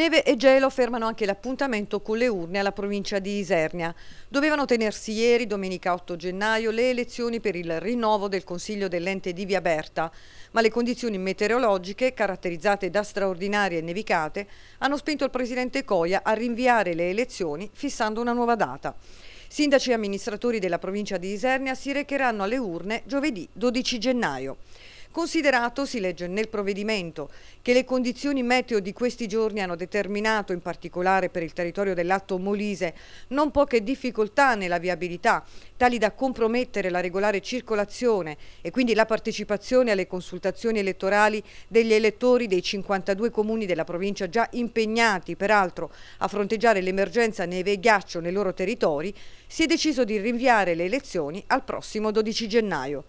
Neve e gelo fermano anche l'appuntamento con le urne alla provincia di Isernia. Dovevano tenersi ieri, domenica 8 gennaio, le elezioni per il rinnovo del Consiglio dell'ente di Via Berta, ma le condizioni meteorologiche, caratterizzate da straordinarie nevicate, hanno spinto il presidente Coia a rinviare le elezioni fissando una nuova data. Sindaci e amministratori della provincia di Isernia si recheranno alle urne giovedì 12 gennaio. Considerato, si legge nel provvedimento, che le condizioni meteo di questi giorni hanno determinato, in particolare per il territorio dell'Atto Molise, non poche difficoltà nella viabilità, tali da compromettere la regolare circolazione e quindi la partecipazione alle consultazioni elettorali degli elettori dei 52 comuni della provincia già impegnati, peraltro, a fronteggiare l'emergenza neve e ghiaccio nei loro territori, si è deciso di rinviare le elezioni al prossimo 12 gennaio.